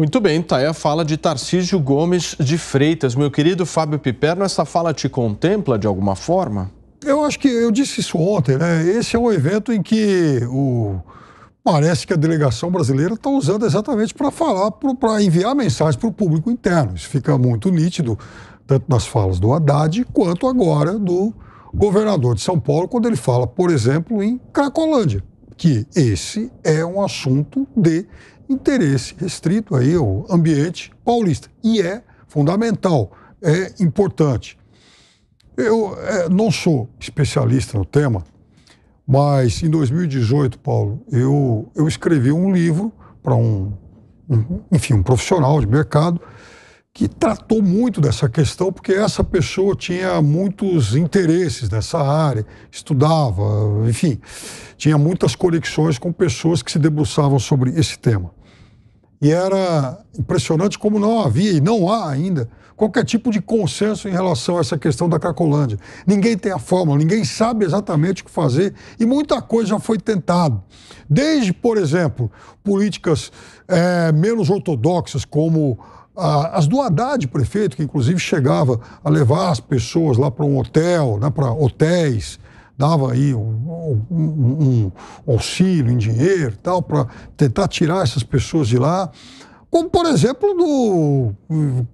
Muito bem, tá aí a fala de Tarcísio Gomes de Freitas. Meu querido Fábio Piperno, essa fala te contempla de alguma forma? Eu acho que eu disse isso ontem, né? Esse é um evento em que o parece que a delegação brasileira está usando exatamente para falar, para enviar mensagem para o público interno. Isso fica muito nítido, tanto nas falas do Haddad quanto agora do governador de São Paulo, quando ele fala, por exemplo, em Cracolândia, que esse é um assunto de interesse restrito aí ao ambiente paulista. E é fundamental, é importante. Eu é, não sou especialista no tema, mas em 2018, Paulo, eu, eu escrevi um livro para um, um, enfim, um profissional de mercado que tratou muito dessa questão, porque essa pessoa tinha muitos interesses nessa área, estudava, enfim, tinha muitas conexões com pessoas que se debruçavam sobre esse tema. E era impressionante como não havia e não há ainda qualquer tipo de consenso em relação a essa questão da Cracolândia. Ninguém tem a fórmula, ninguém sabe exatamente o que fazer e muita coisa já foi tentada. Desde, por exemplo, políticas é, menos ortodoxas, como a, as do Haddad, prefeito, que inclusive chegava a levar as pessoas lá para um hotel, né, para hotéis, dava aí um, um, um auxílio em dinheiro e tal, para tentar tirar essas pessoas de lá. Como, por exemplo, do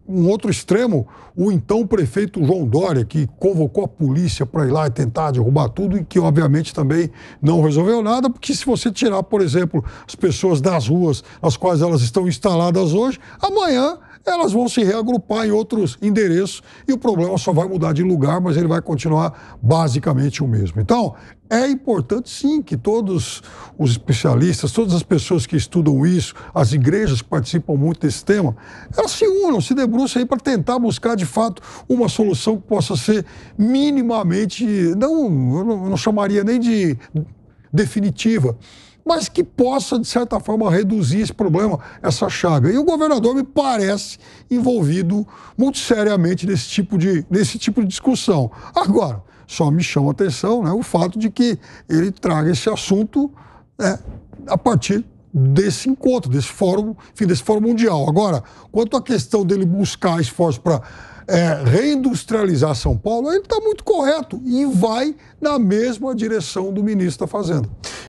um outro extremo, o então prefeito João Dória, que convocou a polícia para ir lá e tentar derrubar tudo, e que, obviamente, também não resolveu nada, porque se você tirar, por exemplo, as pessoas das ruas nas quais elas estão instaladas hoje, amanhã elas vão se reagrupar em outros endereços e o problema só vai mudar de lugar, mas ele vai continuar basicamente o mesmo. Então, é importante sim que todos os especialistas, todas as pessoas que estudam isso, as igrejas que participam muito desse tema, elas se unam, se debruçam aí para tentar buscar de fato uma solução que possa ser minimamente, não, eu não chamaria nem de definitiva, mas que possa, de certa forma, reduzir esse problema, essa chaga. E o governador me parece envolvido muito seriamente nesse tipo de, nesse tipo de discussão. Agora, só me chama atenção né, o fato de que ele traga esse assunto né, a partir desse encontro, desse fórum, enfim, desse fórum mundial. Agora, quanto à questão dele buscar esforço para é, reindustrializar São Paulo, ele está muito correto e vai na mesma direção do ministro da tá Fazenda.